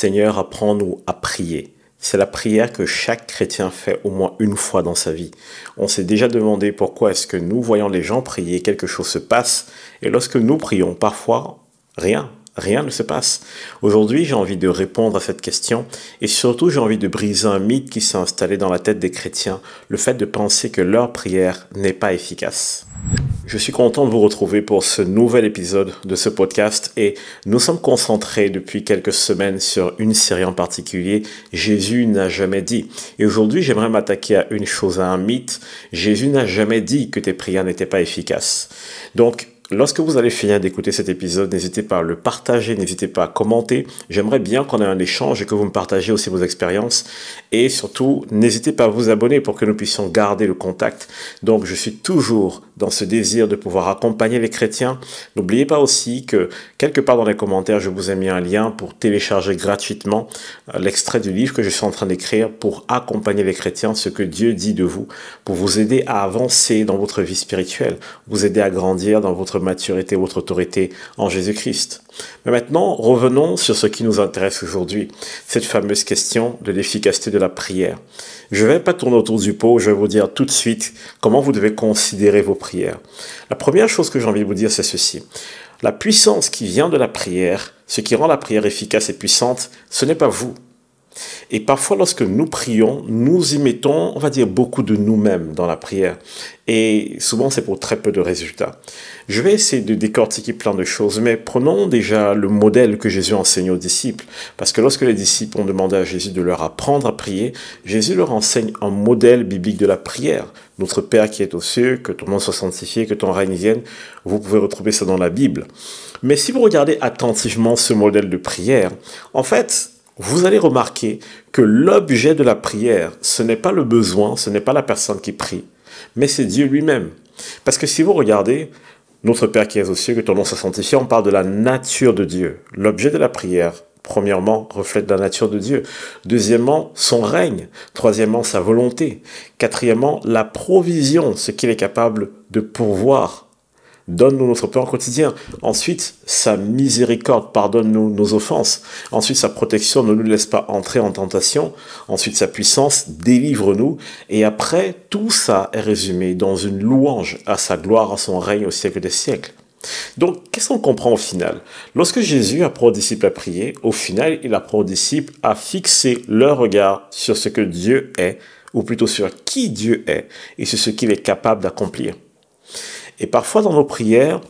Seigneur, apprends-nous à prier. C'est la prière que chaque chrétien fait au moins une fois dans sa vie. On s'est déjà demandé pourquoi est-ce que nous voyons les gens prier, quelque chose se passe, et lorsque nous prions, parfois, rien, rien ne se passe. Aujourd'hui, j'ai envie de répondre à cette question, et surtout, j'ai envie de briser un mythe qui s'est installé dans la tête des chrétiens, le fait de penser que leur prière n'est pas efficace. Je suis content de vous retrouver pour ce nouvel épisode de ce podcast et nous sommes concentrés depuis quelques semaines sur une série en particulier, Jésus n'a jamais dit. Et aujourd'hui, j'aimerais m'attaquer à une chose, à un mythe. Jésus n'a jamais dit que tes prières n'étaient pas efficaces. Donc, Lorsque vous allez finir d'écouter cet épisode, n'hésitez pas à le partager, n'hésitez pas à commenter. J'aimerais bien qu'on ait un échange et que vous me partagez aussi vos expériences. Et surtout, n'hésitez pas à vous abonner pour que nous puissions garder le contact. Donc, je suis toujours dans ce désir de pouvoir accompagner les chrétiens. N'oubliez pas aussi que quelque part dans les commentaires, je vous ai mis un lien pour télécharger gratuitement euh, l'extrait du livre que je suis en train d'écrire pour accompagner les chrétiens, ce que Dieu dit de vous, pour vous aider à avancer dans votre vie spirituelle, vous aider à grandir dans votre maturité, votre autorité en Jésus-Christ. Mais maintenant, revenons sur ce qui nous intéresse aujourd'hui, cette fameuse question de l'efficacité de la prière. Je ne vais pas tourner autour du pot, je vais vous dire tout de suite comment vous devez considérer vos prières. La première chose que j'ai envie de vous dire, c'est ceci. La puissance qui vient de la prière, ce qui rend la prière efficace et puissante, ce n'est pas vous, et parfois, lorsque nous prions, nous y mettons, on va dire, beaucoup de nous-mêmes dans la prière. Et souvent, c'est pour très peu de résultats. Je vais essayer de décortiquer plein de choses, mais prenons déjà le modèle que Jésus enseigne aux disciples. Parce que lorsque les disciples ont demandé à Jésus de leur apprendre à prier, Jésus leur enseigne un modèle biblique de la prière. Notre Père qui est aux cieux, que ton nom soit sanctifié, que ton règne vienne. Vous pouvez retrouver ça dans la Bible. Mais si vous regardez attentivement ce modèle de prière, en fait, vous allez remarquer que l'objet de la prière, ce n'est pas le besoin, ce n'est pas la personne qui prie, mais c'est Dieu lui-même. Parce que si vous regardez, notre Père qui est aux cieux, que ton nom soit sanctifié, on parle de la nature de Dieu. L'objet de la prière, premièrement, reflète la nature de Dieu. Deuxièmement, son règne. Troisièmement, sa volonté. Quatrièmement, la provision, ce qu'il est capable de pourvoir Donne-nous notre pain au quotidien. Ensuite, sa miséricorde, pardonne-nous nos offenses. Ensuite, sa protection ne nous laisse pas entrer en tentation. Ensuite, sa puissance, délivre-nous. Et après, tout ça est résumé dans une louange à sa gloire, à son règne au siècle des siècles. Donc, qu'est-ce qu'on comprend au final Lorsque Jésus apprend aux disciples à prier, au final, il apprend aux disciples à fixer leur regard sur ce que Dieu est, ou plutôt sur qui Dieu est, et sur ce qu'il est capable d'accomplir. Et parfois dans nos prières,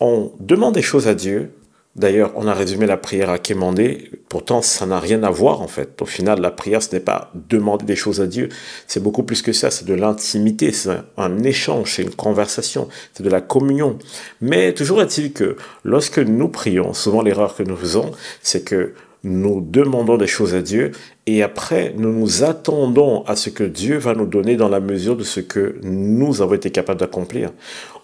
on demande des choses à Dieu. D'ailleurs, on a résumé la prière à quémander. Pourtant, ça n'a rien à voir en fait. Au final, la prière, ce n'est pas demander des choses à Dieu. C'est beaucoup plus que ça. C'est de l'intimité. C'est un, un échange. C'est une conversation. C'est de la communion. Mais toujours est-il que lorsque nous prions, souvent l'erreur que nous faisons, c'est que nous demandons des choses à Dieu et après nous nous attendons à ce que Dieu va nous donner dans la mesure de ce que nous avons été capables d'accomplir.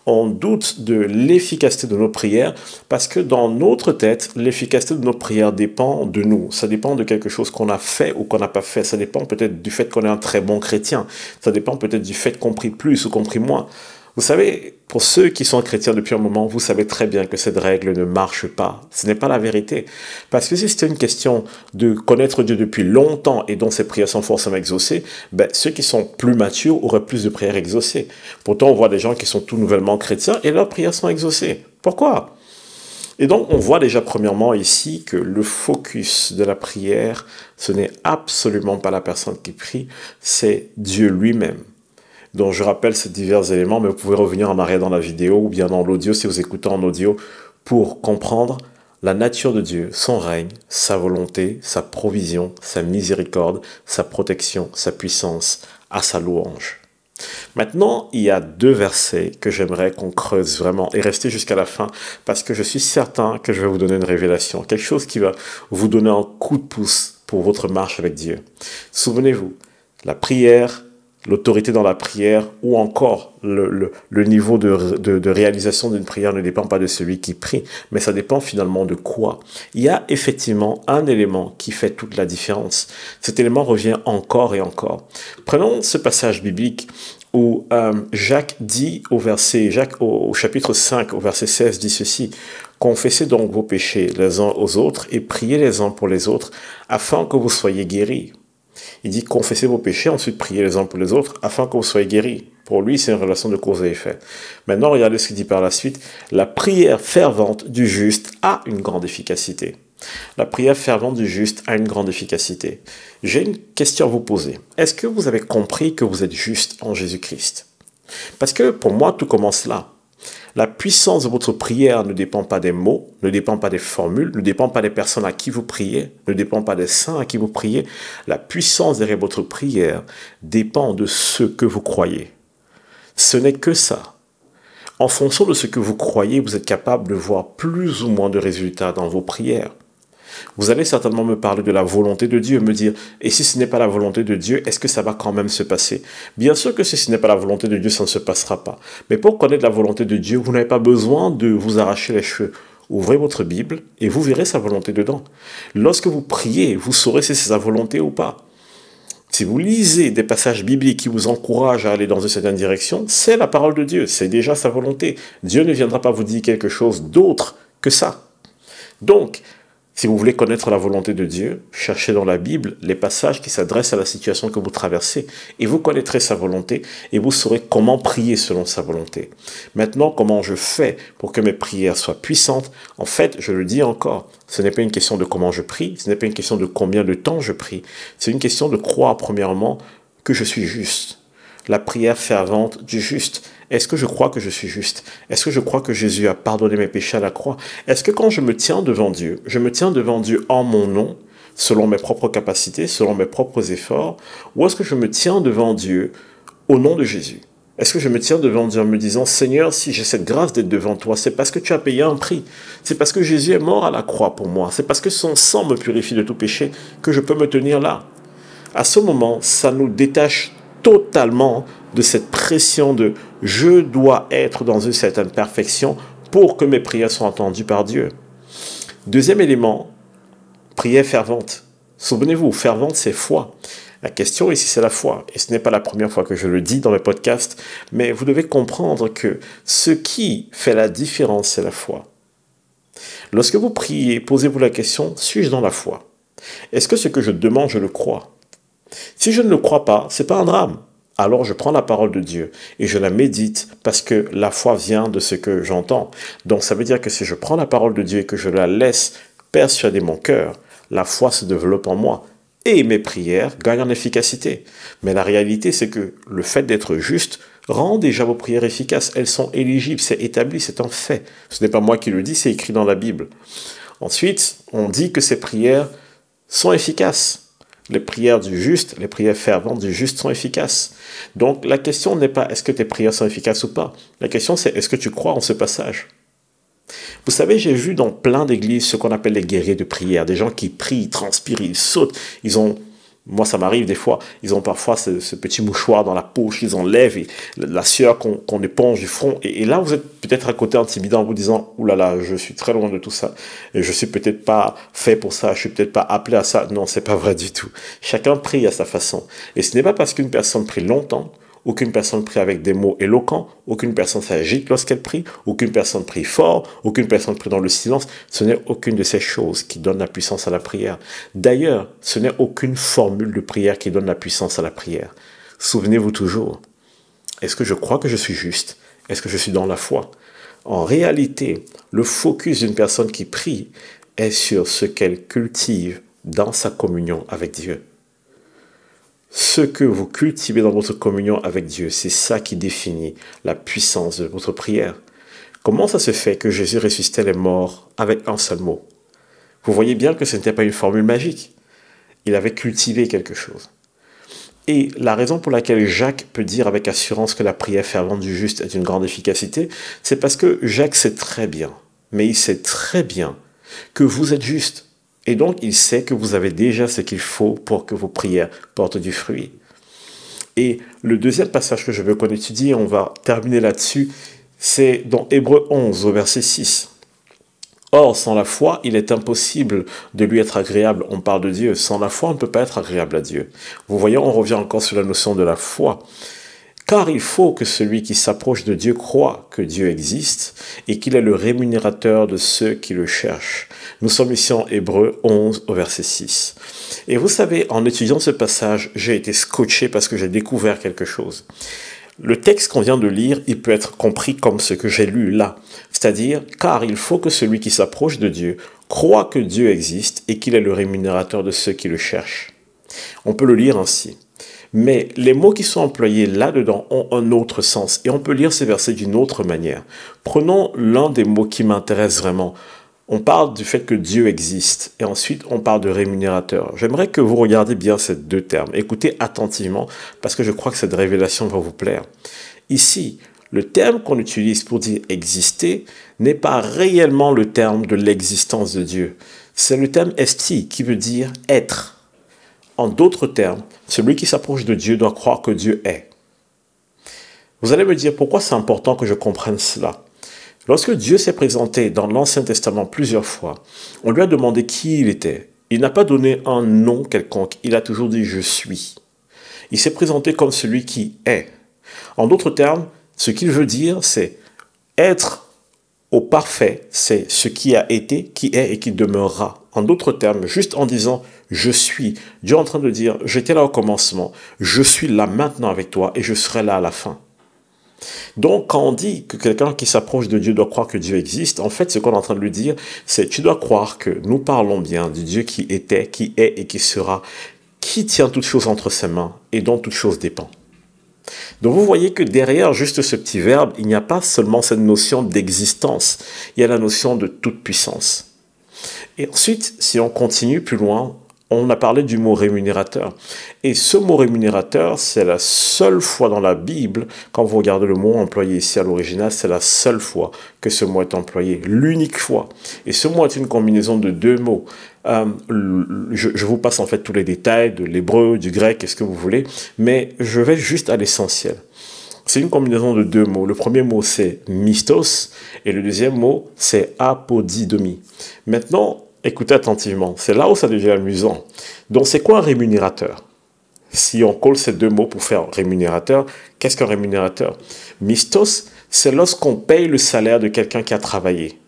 On doute de l'efficacité de nos prières parce que dans notre tête, l'efficacité de nos prières dépend de nous. Ça dépend de quelque chose qu'on a fait ou qu'on n'a pas fait. Ça dépend peut-être du fait qu'on est un très bon chrétien. Ça dépend peut-être du fait qu'on prie plus ou qu'on prie moins. Vous savez, pour ceux qui sont chrétiens depuis un moment, vous savez très bien que cette règle ne marche pas. Ce n'est pas la vérité. Parce que si c'était une question de connaître Dieu depuis longtemps et dont ses prières sont forcément exaucées, ben, ceux qui sont plus matures auraient plus de prières exaucées. Pourtant, on voit des gens qui sont tout nouvellement chrétiens et leurs prières sont exaucées. Pourquoi et donc, on voit déjà premièrement ici que le focus de la prière, ce n'est absolument pas la personne qui prie, c'est Dieu lui-même. Donc je rappelle ces divers éléments, mais vous pouvez revenir en arrière dans la vidéo ou bien dans l'audio si vous écoutez en audio pour comprendre la nature de Dieu, son règne, sa volonté, sa provision, sa miséricorde, sa protection, sa puissance, à sa louange. Maintenant, il y a deux versets que j'aimerais qu'on creuse vraiment et rester jusqu'à la fin parce que je suis certain que je vais vous donner une révélation, quelque chose qui va vous donner un coup de pouce pour votre marche avec Dieu. Souvenez-vous, la prière l'autorité dans la prière ou encore le, niveau de, réalisation d'une prière ne dépend pas de celui qui prie, mais ça dépend finalement de quoi. Il y a effectivement un élément qui fait toute la différence. Cet élément revient encore et encore. Prenons ce passage biblique où euh, Jacques dit au verset, Jacques au, chapitre 5, au verset 16, dit ceci, Confessez donc vos péchés les uns aux autres et priez les uns pour les autres afin que vous soyez guéris. Il dit confessez vos péchés, ensuite priez les uns pour les autres afin que vous soyez guéris. Pour lui, c'est une relation de cause et effet. Maintenant, regardez ce qu'il dit par la suite. La prière fervente du juste a une grande efficacité. La prière fervente du juste a une grande efficacité. J'ai une question à vous poser. Est-ce que vous avez compris que vous êtes juste en Jésus-Christ Parce que pour moi, tout commence là. La puissance de votre prière ne dépend pas des mots, ne dépend pas des formules, ne dépend pas des personnes à qui vous priez, ne dépend pas des saints à qui vous priez. La puissance derrière votre prière dépend de ce que vous croyez. Ce n'est que ça. En fonction de ce que vous croyez, vous êtes capable de voir plus ou moins de résultats dans vos prières. Vous allez certainement me parler de la volonté de Dieu me dire, et si ce n'est pas la volonté de Dieu, est-ce que ça va quand même se passer Bien sûr que si ce n'est pas la volonté de Dieu, ça ne se passera pas. Mais pour connaître la volonté de Dieu, vous n'avez pas besoin de vous arracher les cheveux. Ouvrez votre Bible et vous verrez sa volonté dedans. Lorsque vous priez, vous saurez si c'est sa volonté ou pas. Si vous lisez des passages bibliques qui vous encouragent à aller dans une certaine direction, c'est la parole de Dieu, c'est déjà sa volonté. Dieu ne viendra pas vous dire quelque chose d'autre que ça. Donc, si vous voulez connaître la volonté de Dieu, cherchez dans la Bible les passages qui s'adressent à la situation que vous traversez et vous connaîtrez sa volonté et vous saurez comment prier selon sa volonté. Maintenant, comment je fais pour que mes prières soient puissantes En fait, je le dis encore, ce n'est pas une question de comment je prie, ce n'est pas une question de combien de temps je prie, c'est une question de croire premièrement que je suis juste la prière fervente du juste. Est-ce que je crois que je suis juste Est-ce que je crois que Jésus a pardonné mes péchés à la croix Est-ce que quand je me tiens devant Dieu, je me tiens devant Dieu en mon nom, selon mes propres capacités, selon mes propres efforts, ou est-ce que je me tiens devant Dieu au nom de Jésus est-ce que je me tiens devant Dieu en me disant, Seigneur, si j'ai cette grâce d'être devant toi, c'est parce que tu as payé un prix. C'est parce que Jésus est mort à la croix pour moi. C'est parce que son sang me purifie de tout péché que je peux me tenir là. À ce moment, ça nous détache totalement de cette pression de je dois être dans une certaine perfection pour que mes prières soient entendues par Dieu. Deuxième élément, prière fervente. Souvenez-vous, fervente, c'est foi. La question ici, c'est la foi. Et ce n'est pas la première fois que je le dis dans mes podcasts, mais vous devez comprendre que ce qui fait la différence, c'est la foi. Lorsque vous priez, posez-vous la question, suis-je dans la foi Est-ce que ce que je demande, je le crois si je ne le crois pas, c'est pas un drame. Alors je prends la parole de Dieu et je la médite parce que la foi vient de ce que j'entends. Donc ça veut dire que si je prends la parole de Dieu et que je la laisse persuader mon cœur, la foi se développe en moi et mes prières gagnent en efficacité. Mais la réalité, c'est que le fait d'être juste rend déjà vos prières efficaces. Elles sont éligibles, c'est établi, c'est un fait. Ce n'est pas moi qui le dis, c'est écrit dans la Bible. Ensuite, on dit que ces prières sont efficaces. Les prières du juste, les prières ferventes du juste sont efficaces. Donc la question n'est pas est-ce que tes prières sont efficaces ou pas. La question c'est est-ce que tu crois en ce passage vous savez, j'ai vu dans plein d'églises ce qu'on appelle les guerriers de prière, des gens qui prient, transpirent, ils sautent, ils ont moi, ça m'arrive des fois. Ils ont parfois ce, petit mouchoir dans la poche, ils enlèvent la sueur qu'on éponge du front. Et, là, vous êtes peut-être à côté intimidant en vous disant Ouh là là, je suis très loin de tout ça. Et je suis peut-être pas fait pour ça. Je suis peut-être pas appelé à ça. Non, c'est pas vrai du tout. Chacun prie à sa façon. Et ce n'est pas parce qu'une personne prie longtemps aucune personne prie avec des mots éloquents, aucune personne s'agite lorsqu'elle prie, aucune personne prie fort, aucune personne prie dans le silence. Ce n'est aucune de ces choses qui donne la puissance à la prière. D'ailleurs, ce n'est aucune formule de prière qui donne la puissance à la prière. Souvenez-vous toujours, est-ce que je crois que je suis juste Est-ce que je suis dans la foi En réalité, le focus d'une personne qui prie est sur ce qu'elle cultive dans sa communion avec Dieu. Ce que vous cultivez dans votre communion avec Dieu, c'est ça qui définit la puissance de votre prière. Comment ça se fait que Jésus ressuscitait les morts avec un seul mot Vous voyez bien que ce n'était pas une formule magique. Il avait cultivé quelque chose. Et la raison pour laquelle Jacques peut dire avec assurance que la prière fervente du juste est d'une grande efficacité, c'est parce que Jacques sait très bien, mais il sait très bien que vous êtes juste. Et donc, il sait que vous avez déjà ce qu'il faut pour que vos prières portent du fruit. Et le deuxième passage que je veux qu'on étudie, on va terminer là-dessus, c'est dans Hébreu 11 au verset 6. Or, sans la foi, il est impossible de lui être agréable. On parle de Dieu. Sans la foi, on ne peut pas être agréable à Dieu. Vous voyez, on revient encore sur la notion de la foi car il faut que celui qui s'approche de Dieu croit que Dieu existe et qu'il est le rémunérateur de ceux qui le cherchent. Nous sommes ici en Hébreu 11 au verset 6. Et vous savez, en étudiant ce passage, j'ai été scotché parce que j'ai découvert quelque chose. Le texte qu'on vient de lire, il peut être compris comme ce que j'ai lu là, c'est-à-dire car il faut que celui qui s'approche de Dieu croit que Dieu existe et qu'il est le rémunérateur de ceux qui le cherchent. On peut le lire ainsi. Mais les mots qui sont employés là-dedans ont un autre sens et on peut lire ces versets d'une autre manière. Prenons l'un des mots qui m'intéresse vraiment. On parle du fait que Dieu existe et ensuite on parle de rémunérateur. J'aimerais que vous regardiez bien ces deux termes. Écoutez attentivement parce que je crois que cette révélation va vous plaire. Ici, le terme qu'on utilise pour dire exister n'est pas réellement le terme de l'existence de Dieu. C'est le terme esti qui veut dire être. En d'autres termes, celui qui s'approche de Dieu doit croire que Dieu est. Vous allez me dire pourquoi c'est important que je comprenne cela. Lorsque Dieu s'est présenté dans l'Ancien Testament plusieurs fois, on lui a demandé qui il était. Il n'a pas donné un nom quelconque, il a toujours dit je suis. Il s'est présenté comme celui qui est. En d'autres termes, ce qu'il veut dire, c'est être au parfait, c'est ce qui a été, qui est et qui demeurera. En d'autres termes, juste en disant je suis, Dieu est en train de dire j'étais là au commencement, je suis là maintenant avec toi et je serai là à la fin. Donc, quand on dit que quelqu'un qui s'approche de Dieu doit croire que Dieu existe, en fait, ce qu'on est en train de lui dire, c'est tu dois croire que nous parlons bien du Dieu qui était, qui est et qui sera, qui tient toutes choses entre ses mains et dont toutes choses dépendent ». Donc vous voyez que derrière juste ce petit verbe, il n'y a pas seulement cette notion d'existence, il y a la notion de toute puissance. Et ensuite, si on continue plus loin, on a parlé du mot rémunérateur. Et ce mot rémunérateur, c'est la seule fois dans la Bible, quand vous regardez le mot employé ici à l'original, c'est la seule fois que ce mot est employé, l'unique fois. Et ce mot est une combinaison de deux mots. Euh, je, vous passe en fait tous les détails de l'hébreu, du grec, ce que vous voulez, mais je vais juste à l'essentiel. C'est une combinaison de deux mots. Le premier mot, c'est mystos, et le deuxième mot, c'est apodidomi Maintenant, écoutez attentivement, c'est là où ça devient amusant. Donc, c'est quoi un rémunérateur Si on colle ces deux mots pour faire rémunérateur, qu'est-ce qu'un rémunérateur Mystos, c'est lorsqu'on paye le salaire de quelqu'un qui a travaillé.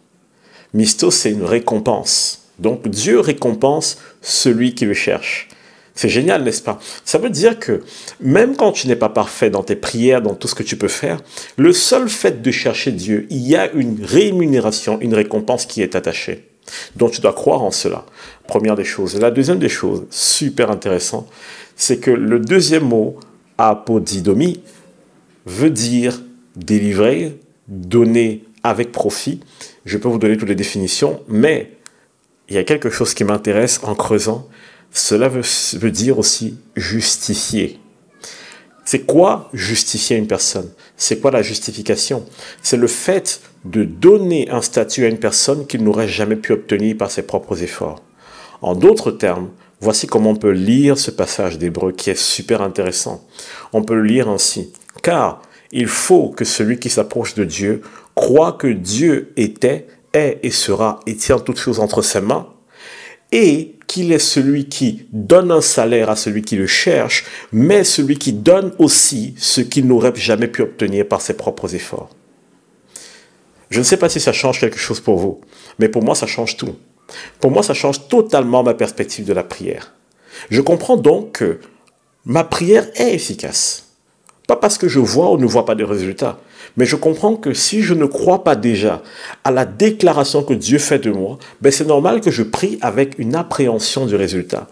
Mystos, c'est une récompense. Donc Dieu récompense celui qui le cherche. C'est génial, n'est-ce pas Ça veut dire que même quand tu n'es pas parfait dans tes prières, dans tout ce que tu peux faire, le seul fait de chercher Dieu, il y a une rémunération, une récompense qui est attachée. Donc tu dois croire en cela. Première des choses. La deuxième des choses, super intéressant, c'est que le deuxième mot, apodidomie, veut dire délivrer, donner avec profit. Je peux vous donner toutes les définitions, mais il y a quelque chose qui m'intéresse en creusant. Cela veut, dire aussi justifier. C'est quoi justifier une personne C'est quoi la justification C'est le fait de donner un statut à une personne qu'il n'aurait jamais pu obtenir par ses propres efforts. En d'autres termes, voici comment on peut lire ce passage d'Hébreu qui est super intéressant. On peut le lire ainsi. Car il faut que celui qui s'approche de Dieu croit que Dieu était est et sera et tient toutes choses entre ses mains, et qu'il est celui qui donne un salaire à celui qui le cherche, mais celui qui donne aussi ce qu'il n'aurait jamais pu obtenir par ses propres efforts. Je ne sais pas si ça change quelque chose pour vous, mais pour moi ça change tout. Pour moi ça change totalement ma perspective de la prière. Je comprends donc que ma prière est efficace. Pas parce que je vois ou ne vois pas de résultats, mais je comprends que si je ne crois pas déjà à la déclaration que Dieu fait de moi, ben c'est normal que je prie avec une appréhension du résultat.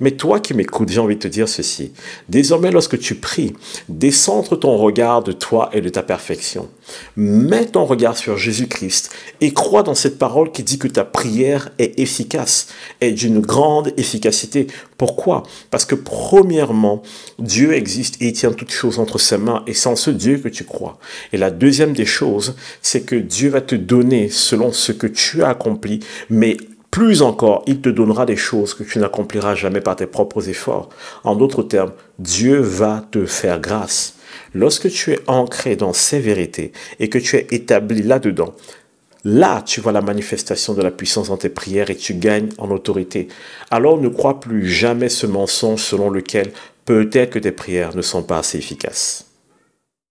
Mais toi qui m'écoutes, j'ai envie de te dire ceci. Désormais, lorsque tu pries, décentre ton regard de toi et de ta perfection. Mets ton regard sur Jésus-Christ et crois dans cette parole qui dit que ta prière est efficace, est d'une grande efficacité. Pourquoi Parce que premièrement, Dieu existe et il tient toutes choses entre ses mains et c'est en ce Dieu que tu crois. Et la deuxième des choses, c'est que Dieu va te donner selon ce que tu as accompli, mais plus encore, il te donnera des choses que tu n'accompliras jamais par tes propres efforts. En d'autres termes, Dieu va te faire grâce. Lorsque tu es ancré dans ces vérités et que tu es établi là-dedans, Là, tu vois la manifestation de la puissance dans tes prières et tu gagnes en autorité. Alors ne crois plus jamais ce mensonge selon lequel peut-être que tes prières ne sont pas assez efficaces.